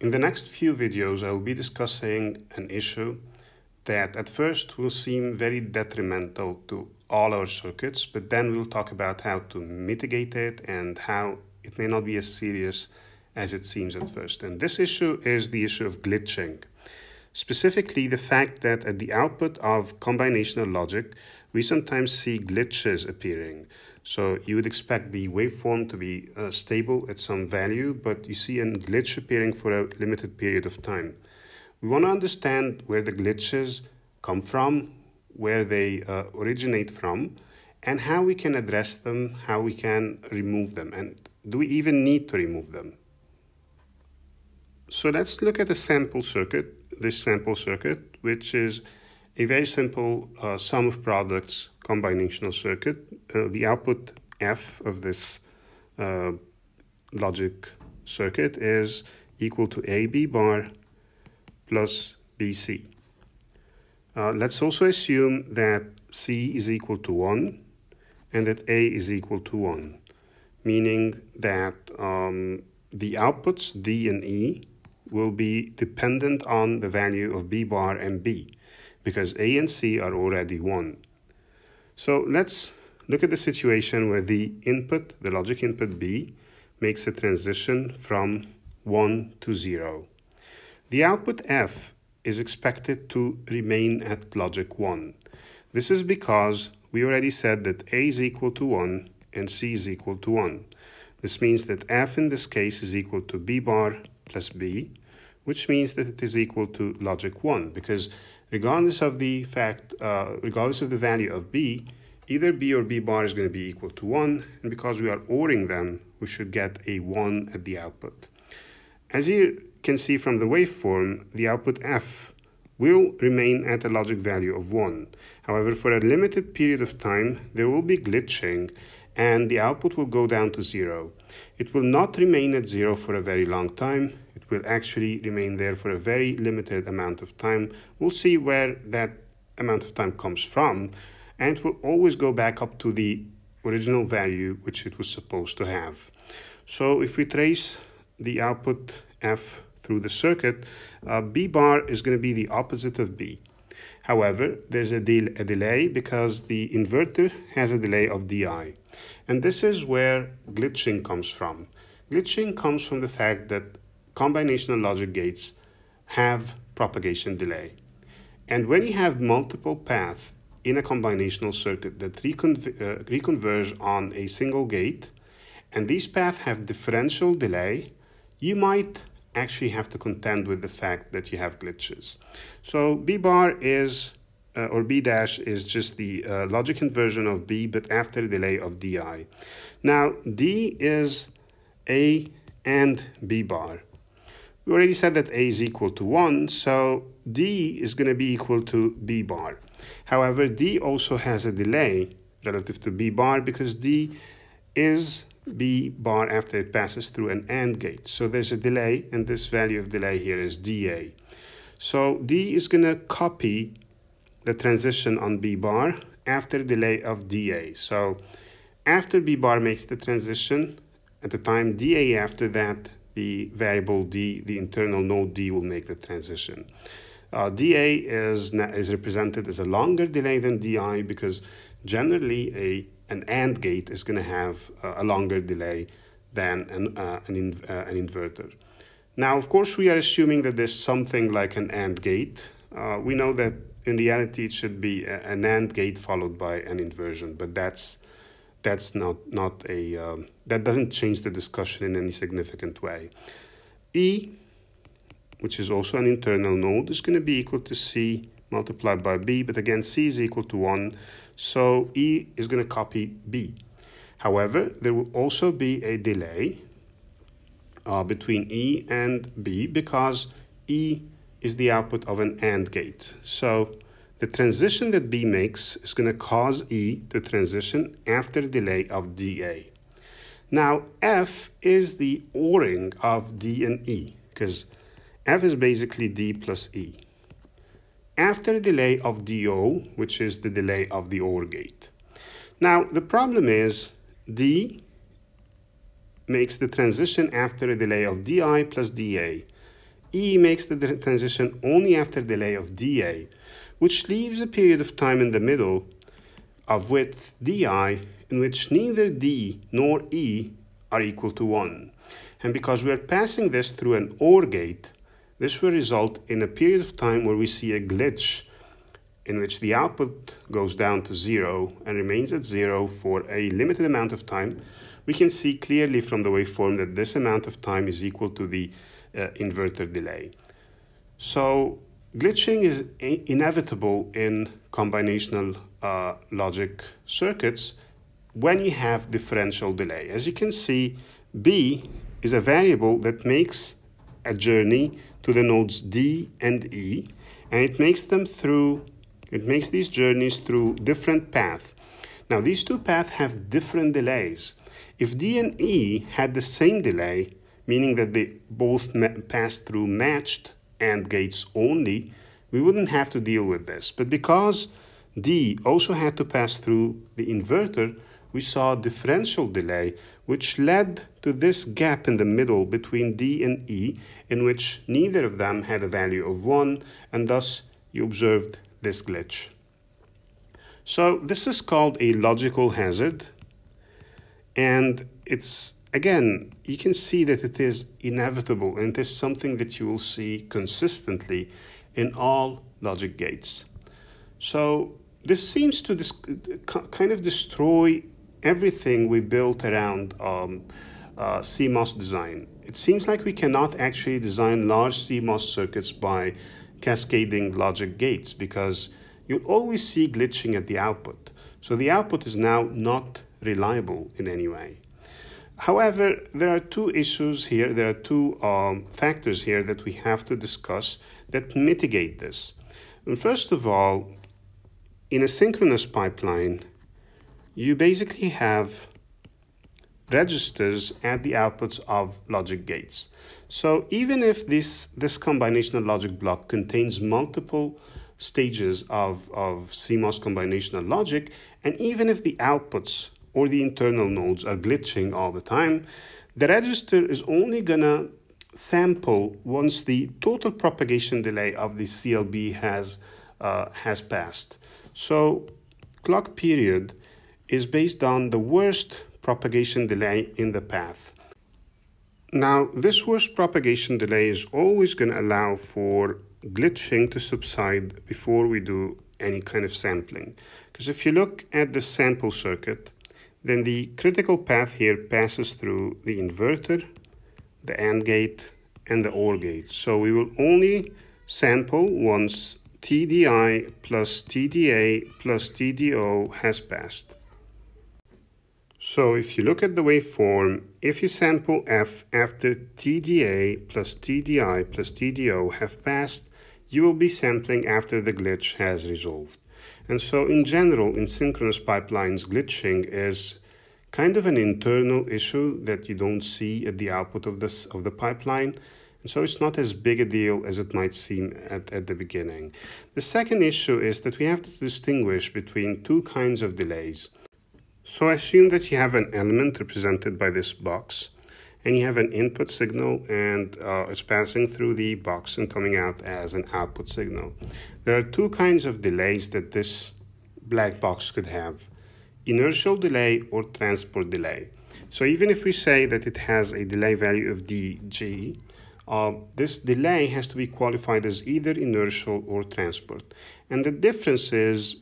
In the next few videos, I'll be discussing an issue that at first will seem very detrimental to all our circuits, but then we'll talk about how to mitigate it and how it may not be as serious as it seems at first. And this issue is the issue of glitching. Specifically, the fact that at the output of combinational logic, we sometimes see glitches appearing. So you would expect the waveform to be uh, stable at some value, but you see a glitch appearing for a limited period of time. We want to understand where the glitches come from, where they uh, originate from, and how we can address them, how we can remove them, and do we even need to remove them? So let's look at a sample circuit, this sample circuit, which is a very simple uh, sum of products combinational circuit, uh, the output F of this uh, logic circuit is equal to AB bar plus BC. Uh, let's also assume that C is equal to 1 and that A is equal to 1, meaning that um, the outputs D and E will be dependent on the value of B bar and B because A and C are already 1. So let's look at the situation where the input, the logic input B, makes a transition from 1 to 0. The output F is expected to remain at logic 1. This is because we already said that A is equal to 1 and C is equal to 1. This means that F in this case is equal to B bar plus B, which means that it is equal to logic 1 because regardless of the fact, uh, regardless of the value of b, either b or b bar is going to be equal to 1, and because we are ordering them, we should get a 1 at the output. As you can see from the waveform, the output f will remain at a logic value of 1. However, for a limited period of time, there will be glitching, and the output will go down to 0. It will not remain at 0 for a very long time, will actually remain there for a very limited amount of time. We'll see where that amount of time comes from, and will always go back up to the original value which it was supposed to have. So if we trace the output F through the circuit, uh, B bar is going to be the opposite of B. However, there's a, deal a delay because the inverter has a delay of DI. And this is where glitching comes from. Glitching comes from the fact that combinational logic gates have propagation delay. And when you have multiple paths in a combinational circuit that reconver uh, reconverge on a single gate, and these paths have differential delay, you might actually have to contend with the fact that you have glitches. So B bar is, uh, or B dash is just the uh, logic inversion of B, but after delay of DI. Now D is A and B bar. We already said that A is equal to 1, so D is going to be equal to B bar. However, D also has a delay relative to B bar because D is B bar after it passes through an AND gate. So there's a delay, and this value of delay here is DA. So D is going to copy the transition on B bar after delay of DA. So after B bar makes the transition, at the time DA after that the variable D, the internal node D will make the transition. Uh, DA is, is represented as a longer delay than DI because generally a, an AND gate is going to have a longer delay than an, uh, an, uh, an inverter. Now, of course, we are assuming that there's something like an AND gate. Uh, we know that in reality it should be an AND gate followed by an inversion, but that's that's not not a um, that doesn't change the discussion in any significant way. E, which is also an internal node, is going to be equal to C multiplied by B, but again, C is equal to 1, so E is going to copy B. However, there will also be a delay uh, between E and B because E is the output of an AND gate. So the transition that B makes is going to cause E to transition after delay of dA. Now, F is the O-ring of D and E, because F is basically D plus E. After delay of DO, which is the delay of the OR gate. Now, the problem is D makes the transition after a delay of DI plus DA. E makes the transition only after delay of DA which leaves a period of time in the middle of width di in which neither d nor e are equal to 1. And because we are passing this through an OR gate, this will result in a period of time where we see a glitch in which the output goes down to zero and remains at zero for a limited amount of time, we can see clearly from the waveform that this amount of time is equal to the uh, inverter delay. So glitching is inevitable in combinational uh, logic circuits when you have differential delay. As you can see, B is a variable that makes a journey to the nodes D and E, and it makes them through, it makes these journeys through different paths. Now, these two paths have different delays. If D and E had the same delay, meaning that they both passed through matched AND gates only, we wouldn't have to deal with this. But because D also had to pass through the inverter, we saw a differential delay, which led to this gap in the middle between D and E, in which neither of them had a value of 1, and thus you observed this glitch. So this is called a logical hazard, and it's again, you can see that it is inevitable and it is something that you will see consistently in all logic gates. So this seems to kind of destroy everything we built around um, uh, CMOS design. It seems like we cannot actually design large CMOS circuits by cascading logic gates because you'll always see glitching at the output. So the output is now not reliable in any way. However, there are two issues here, there are two um, factors here that we have to discuss that mitigate this. And first of all, in a synchronous pipeline, you basically have registers at the outputs of logic gates. So even if this, this combinational logic block contains multiple stages of, of CMOS combinational logic, and even if the outputs or the internal nodes are glitching all the time, the register is only going to sample once the total propagation delay of the CLB has, uh, has passed. So clock period is based on the worst propagation delay in the path. Now, this worst propagation delay is always going to allow for glitching to subside before we do any kind of sampling. Because if you look at the sample circuit, then the critical path here passes through the inverter, the AND gate, and the OR gate. So we will only sample once TDI plus TDA plus TDO has passed. So if you look at the waveform, if you sample F after TDA plus TDI plus TDO have passed, you will be sampling after the glitch has resolved. And so in general, in synchronous pipelines, glitching is kind of an internal issue that you don't see at the output of this of the pipeline. And so it's not as big a deal as it might seem at, at the beginning. The second issue is that we have to distinguish between two kinds of delays. So assume that you have an element represented by this box and you have an input signal and uh, it's passing through the box and coming out as an output signal. There are two kinds of delays that this black box could have, inertial delay or transport delay. So even if we say that it has a delay value of dg, uh, this delay has to be qualified as either inertial or transport. And the difference is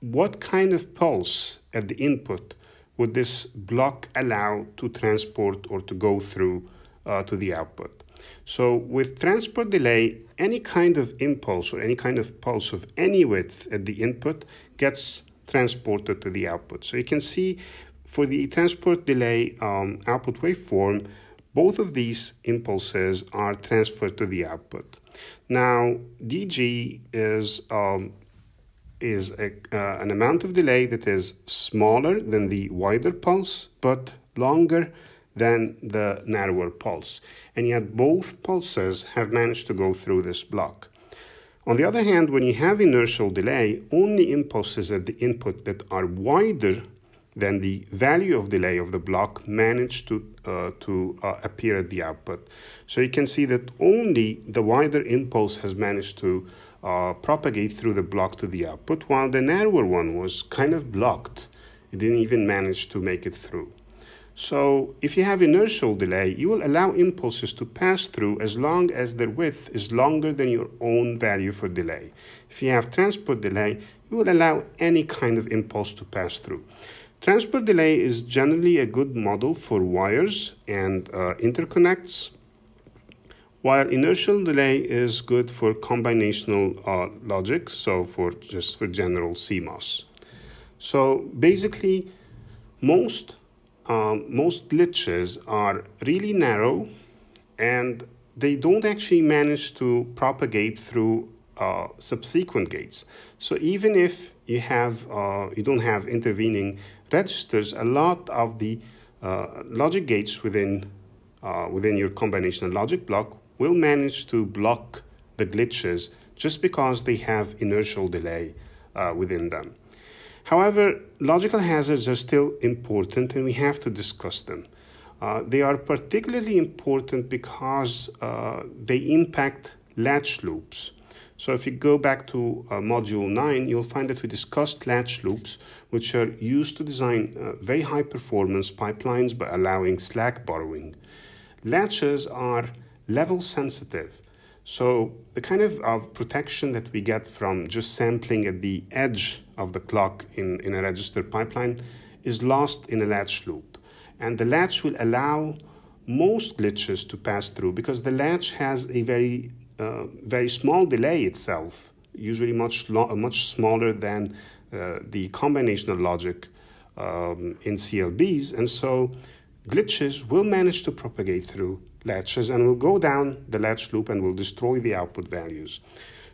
what kind of pulse at the input would this block allow to transport or to go through uh, to the output. So with transport delay, any kind of impulse or any kind of pulse of any width at the input gets transported to the output. So you can see for the transport delay um, output waveform, both of these impulses are transferred to the output. Now, DG is um, is a, uh, an amount of delay that is smaller than the wider pulse but longer than the narrower pulse, and yet both pulses have managed to go through this block. On the other hand, when you have inertial delay, only impulses at the input that are wider than the value of delay of the block manage to, uh, to uh, appear at the output. So you can see that only the wider impulse has managed to uh, propagate through the block to the output, while the narrower one was kind of blocked. It didn't even manage to make it through. So if you have inertial delay, you will allow impulses to pass through as long as their width is longer than your own value for delay. If you have transport delay, you will allow any kind of impulse to pass through. Transport delay is generally a good model for wires and uh, interconnects. While inertial delay is good for combinational uh, logic, so for just for general CMOS. So basically, most um, most glitches are really narrow, and they don't actually manage to propagate through uh, subsequent gates. So even if you have uh, you don't have intervening registers, a lot of the uh, logic gates within uh, within your combinational logic block will manage to block the glitches just because they have inertial delay uh, within them. However, logical hazards are still important and we have to discuss them. Uh, they are particularly important because uh, they impact latch loops. So if you go back to uh, module 9, you'll find that we discussed latch loops, which are used to design uh, very high performance pipelines by allowing slack borrowing. Latches are level sensitive. So the kind of, of protection that we get from just sampling at the edge of the clock in, in a register pipeline is lost in a latch loop. And the latch will allow most glitches to pass through because the latch has a very, uh, very small delay itself, usually much, uh, much smaller than uh, the combinational logic um, in CLBs. And so glitches will manage to propagate through latches and will go down the latch loop and will destroy the output values.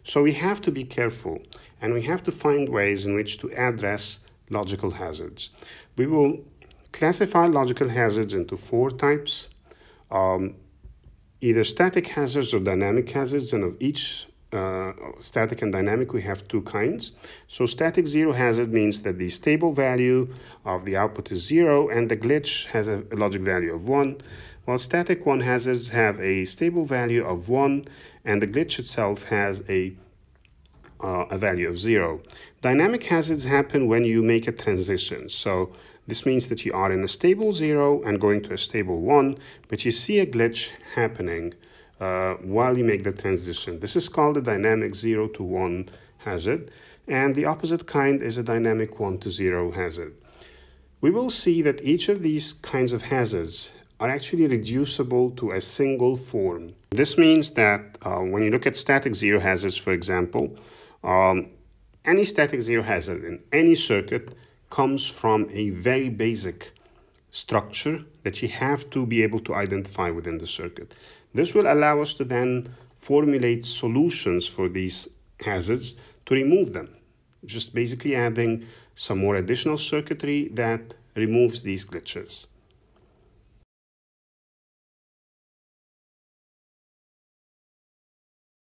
So we have to be careful and we have to find ways in which to address logical hazards. We will classify logical hazards into four types, um, either static hazards or dynamic hazards, and of each uh, static and dynamic, we have two kinds. So static zero hazard means that the stable value of the output is zero and the glitch has a logic value of one, while static one hazards have a stable value of one and the glitch itself has a uh, a value of zero. Dynamic hazards happen when you make a transition. So this means that you are in a stable zero and going to a stable one, but you see a glitch happening. Uh, while you make the transition. This is called a dynamic 0 to 1 hazard, and the opposite kind is a dynamic 1 to 0 hazard. We will see that each of these kinds of hazards are actually reducible to a single form. This means that uh, when you look at static zero hazards, for example, um, any static zero hazard in any circuit comes from a very basic structure that you have to be able to identify within the circuit. This will allow us to then formulate solutions for these hazards to remove them, just basically adding some more additional circuitry that removes these glitches.